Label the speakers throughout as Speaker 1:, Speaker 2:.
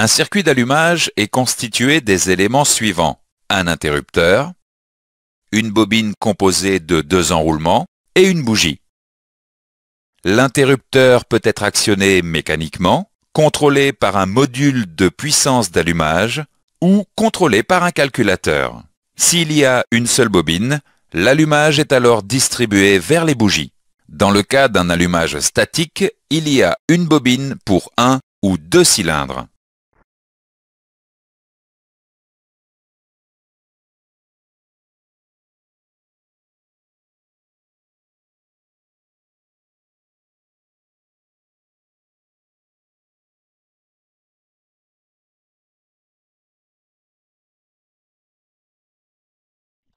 Speaker 1: Un circuit d'allumage est constitué des éléments suivants. Un interrupteur, une bobine composée de deux enroulements et une bougie. L'interrupteur peut être actionné mécaniquement, contrôlé par un module de puissance d'allumage ou contrôlé par un calculateur. S'il y a une seule bobine, l'allumage est alors distribué vers les bougies. Dans le cas d'un allumage statique, il y a une bobine pour un ou deux cylindres.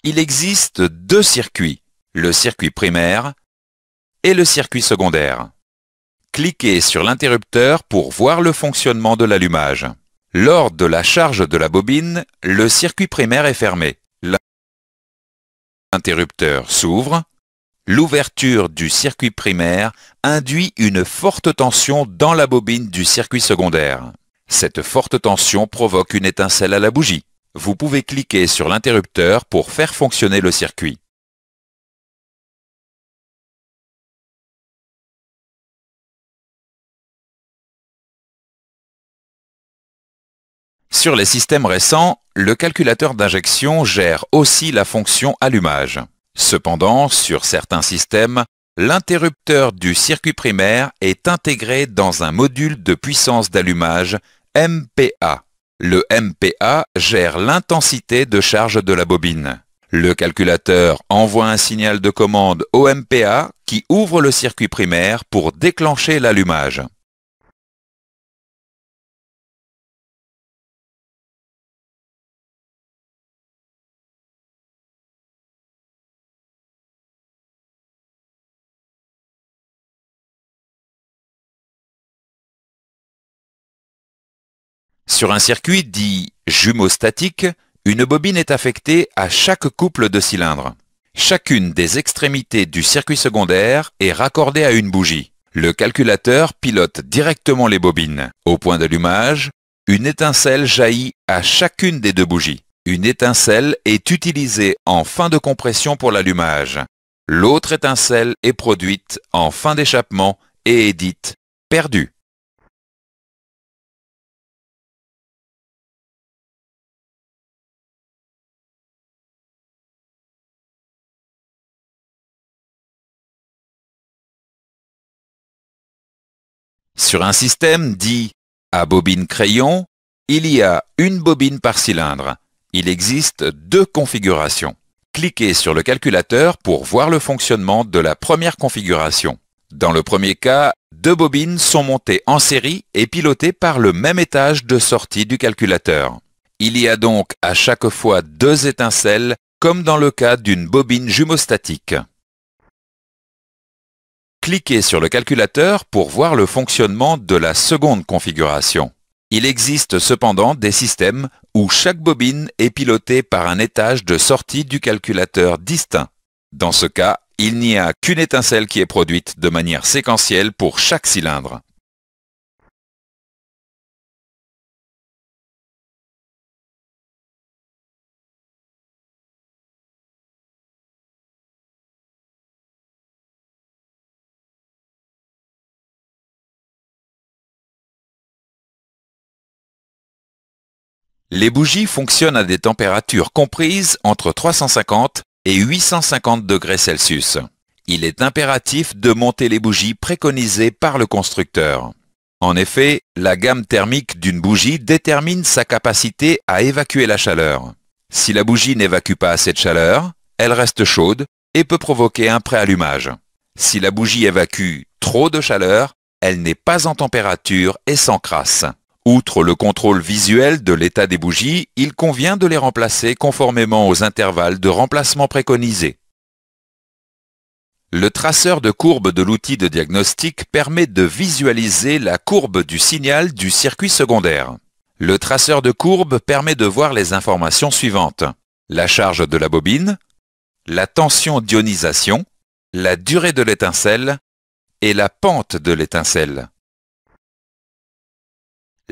Speaker 1: il existe deux circuits, le circuit primaire et le circuit secondaire. Cliquez sur l'interrupteur pour voir le fonctionnement de l'allumage. Lors de la charge de la bobine, le circuit primaire est fermé. L'interrupteur s'ouvre. L'ouverture du circuit primaire induit une forte tension dans la bobine du circuit secondaire. Cette forte tension provoque une étincelle à la bougie vous pouvez cliquer sur l'interrupteur pour faire fonctionner le circuit. Sur les systèmes récents, le calculateur d'injection gère aussi la fonction allumage. Cependant, sur certains systèmes, l'interrupteur du circuit primaire est intégré dans un module de puissance d'allumage MPA. Le MPA gère l'intensité de charge de la bobine. Le calculateur envoie un signal de commande au MPA qui ouvre le circuit primaire pour déclencher l'allumage. Sur un circuit dit jumeau statique, une bobine est affectée à chaque couple de cylindres. Chacune des extrémités du circuit secondaire est raccordée à une bougie. Le calculateur pilote directement les bobines. Au point d'allumage, une étincelle jaillit à chacune des deux bougies. Une étincelle est utilisée en fin de compression pour l'allumage. L'autre étincelle est produite en fin d'échappement et est dite perdue. Sur un système dit à bobine crayon, il y a une bobine par cylindre. Il existe deux configurations. Cliquez sur le calculateur pour voir le fonctionnement de la première configuration. Dans le premier cas, deux bobines sont montées en série et pilotées par le même étage de sortie du calculateur. Il y a donc à chaque fois deux étincelles, comme dans le cas d'une bobine jumostatique. Cliquez sur le calculateur pour voir le fonctionnement de la seconde configuration. Il existe cependant des systèmes où chaque bobine est pilotée par un étage de sortie du calculateur distinct. Dans ce cas, il n'y a qu'une étincelle qui est produite de manière séquentielle pour chaque cylindre. Les bougies fonctionnent à des températures comprises entre 350 et 850 degrés Celsius. Il est impératif de monter les bougies préconisées par le constructeur. En effet, la gamme thermique d'une bougie détermine sa capacité à évacuer la chaleur. Si la bougie n'évacue pas assez de chaleur, elle reste chaude et peut provoquer un préallumage. Si la bougie évacue trop de chaleur, elle n'est pas en température et s'encrasse. Outre le contrôle visuel de l'état des bougies, il convient de les remplacer conformément aux intervalles de remplacement préconisés. Le traceur de courbe de l'outil de diagnostic permet de visualiser la courbe du signal du circuit secondaire. Le traceur de courbe permet de voir les informations suivantes. La charge de la bobine, la tension d'ionisation, la durée de l'étincelle et la pente de l'étincelle.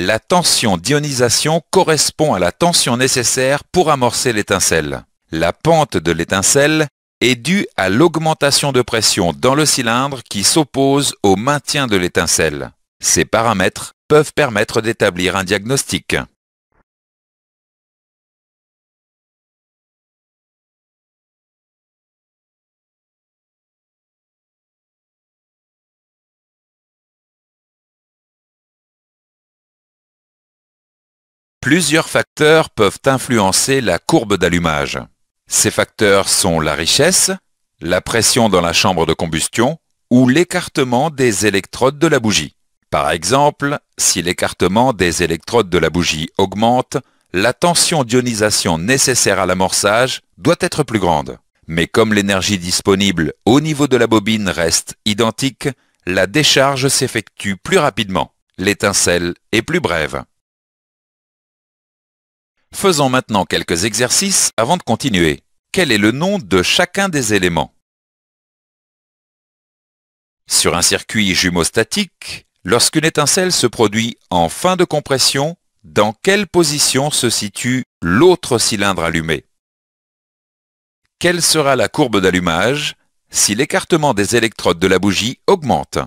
Speaker 1: La tension d'ionisation correspond à la tension nécessaire pour amorcer l'étincelle. La pente de l'étincelle est due à l'augmentation de pression dans le cylindre qui s'oppose au maintien de l'étincelle. Ces paramètres peuvent permettre d'établir un
Speaker 2: diagnostic.
Speaker 1: Plusieurs facteurs peuvent influencer la courbe d'allumage. Ces facteurs sont la richesse, la pression dans la chambre de combustion ou l'écartement des électrodes de la bougie. Par exemple, si l'écartement des électrodes de la bougie augmente, la tension d'ionisation nécessaire à l'amorçage doit être plus grande. Mais comme l'énergie disponible au niveau de la bobine reste identique, la décharge s'effectue plus rapidement. L'étincelle est plus brève. Faisons maintenant quelques exercices avant de continuer. Quel est le nom de chacun des éléments Sur un circuit jumeau statique, lorsqu'une étincelle se produit en fin de compression, dans quelle position se situe l'autre cylindre allumé Quelle sera la courbe d'allumage si l'écartement des électrodes de la bougie augmente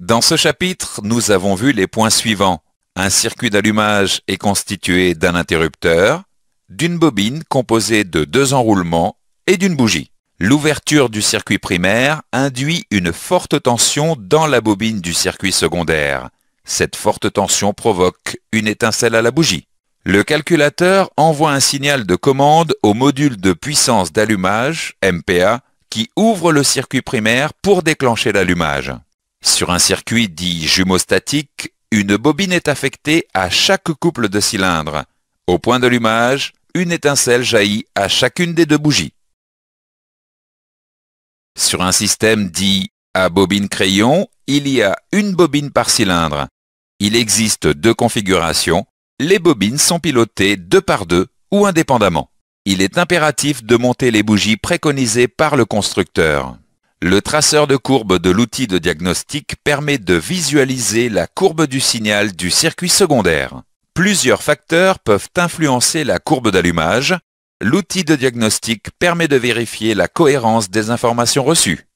Speaker 1: Dans ce chapitre, nous avons vu les points suivants. Un circuit d'allumage est constitué d'un interrupteur, d'une bobine composée de deux enroulements et d'une bougie. L'ouverture du circuit primaire induit une forte tension dans la bobine du circuit secondaire. Cette forte tension provoque une étincelle à la bougie. Le calculateur envoie un signal de commande au module de puissance d'allumage, MPA, qui ouvre le circuit primaire pour déclencher l'allumage. Sur un circuit dit jumeau statique, une bobine est affectée à chaque couple de cylindres. Au point de l'allumage, une étincelle jaillit à chacune des deux bougies. Sur un système dit à bobine crayon, il y a une bobine par cylindre. Il existe deux configurations. Les bobines sont pilotées deux par deux ou indépendamment. Il est impératif de monter les bougies préconisées par le constructeur. Le traceur de courbe de l'outil de diagnostic permet de visualiser la courbe du signal du circuit secondaire. Plusieurs facteurs peuvent influencer la courbe d'allumage. L'outil de diagnostic permet de vérifier la cohérence des informations reçues.